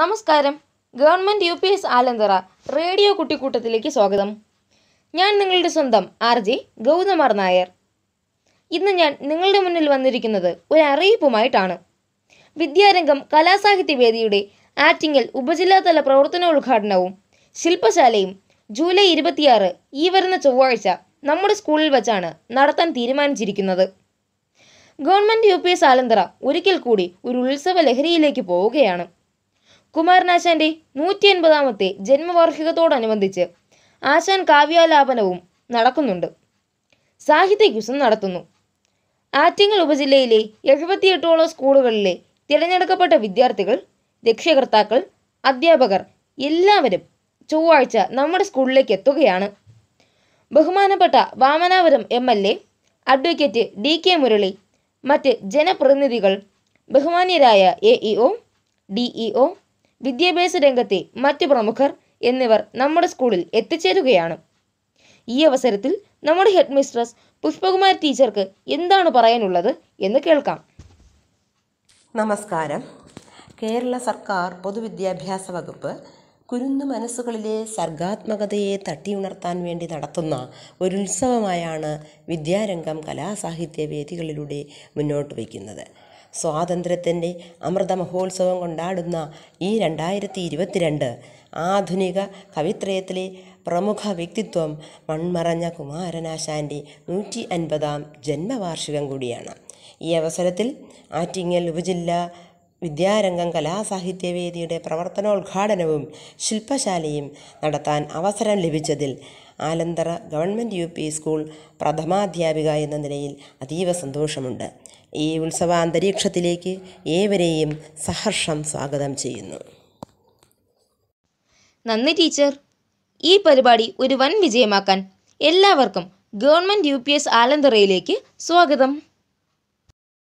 നമസ്കാരം government U P S Alanthara radio കുട്ടിക്കൂട്ടത്തിലേക്ക് സ്വാഗതം ഞാൻ നിങ്ങളുടെ സ്വന്തം ആർ ജെ ഗൗതമാർ നായർ ഇന്ന് ഞാൻ നിങ്ങളുടെ മുന്നിൽ വന്നിരിക്കുന്നത് ഒരു അറിയിപ്പുമായിട്ടാണ് വിദ്യാരംഗം കലാസാഹിത്യ വേദിയുടെ ആറ്റിങ്ങൽ ഉപജില്ലാതല ഉദ്ഘാടനവും ശില്പശാലയും ജൂലൈ ഇരുപത്തിയാറ് ഈ വരുന്ന ചൊവ്വാഴ്ച നമ്മുടെ സ്കൂളിൽ വച്ചാണ് നടത്താൻ തീരുമാനിച്ചിരിക്കുന്നത് government U P S Alanthara ഒരിക്കൽ കൂടി ഒരു ഉത്സവ ലഹരിയിലേക്ക് പോവുകയാണ് കുമാരനാശാന്റെ നൂറ്റി എൺപതാമത്തെ ജന്മവാർഷികത്തോടനുബന്ധിച്ച് ആശാൻ കാവ്യാലാപനവും നടക്കുന്നുണ്ട് സാഹിത്യ ക്യൂസും നടത്തുന്നു ആറ്റിങ്ങൽ ഉപജില്ലയിലെ എഴുപത്തിയെട്ടോളം സ്കൂളുകളിലെ തിരഞ്ഞെടുക്കപ്പെട്ട വിദ്യാർത്ഥികൾ രക്ഷകർത്താക്കൾ അധ്യാപകർ എല്ലാവരും ചൊവ്വാഴ്ച നമ്മുടെ സ്കൂളിലേക്ക് എത്തുകയാണ് ബഹുമാനപ്പെട്ട Vamanapuram M L A advocate D K Murali മറ്റ് ജനപ്രതിനിധികൾ ബഹുമാന്യരായ A E O D E O വിദ്യാഭ്യാസ രംഗത്തെ മറ്റ് പ്രമുഖർ എന്നിവർ നമ്മുടെ സ്കൂളിൽ എത്തിച്ചേരുകയാണ് ഈ അവസരത്തിൽ നമ്മുടെ ഹെഡ് മിസ്ട്രസ് പുഷ്പകുമാർ ടീച്ചർക്ക് എന്താണ് പറയാനുള്ളത് എന്ന് കേൾക്കാം നമസ്കാരം കേരള സർക്കാർ പൊതുവിദ്യാഭ്യാസ വകുപ്പ് കുരുന്നു മനസ്സുകളിലെ സർഗാത്മകതയെ തട്ടിയുണർത്താൻ വേണ്ടി നടത്തുന്ന ഒരു ഉത്സവമായാണ് വിദ്യാരംഗം കലാസാഹിത്യ വേദികളിലൂടെ മുന്നോട്ട് വയ്ക്കുന്നത് സ്വാതന്ത്ര്യത്തിൻ്റെ അമൃത മഹോത്സവം കൊണ്ടാടുന്ന ഈ രണ്ടായിരത്തി ഇരുപത്തിരണ്ട് ആധുനിക കവിത്രയത്തിലെ പ്രമുഖ വ്യക്തിത്വം മൺമറഞ്ഞ കുമാരനാശാൻ്റെ നൂറ്റി അൻപതാം ജന്മവാർഷികം കൂടിയാണ് ഈ അവസരത്തിൽ ആറ്റിങ്ങൽ ഉപജില്ലാ വിദ്യാരംഗം കലാസാഹിത്യവേദിയുടെ പ്രവർത്തനോദ്ഘാടനവും ശില്പശാലയും നടത്താൻ അവസരം ലഭിച്ചതിൽ ആലന്തറ ഗവൺമെൻറ് യു സ്കൂൾ പ്രഥമാധ്യാപിക എന്ന നിലയിൽ അതീവ സന്തോഷമുണ്ട് ഈ ഉത്സവ അന്തരീക്ഷത്തിലേക്ക് ഏവരെയും സഹർഷം സ്വാഗതം ചെയ്യുന്നു നന്ദി ടീച്ചർ ഈ പരിപാടി ഒരു വൻ വിജയമാക്കാൻ എല്ലാവർക്കും ഗവൺമെൻറ് യു പി എസ് ആലന്തറയിലേക്ക് സ്വാഗതം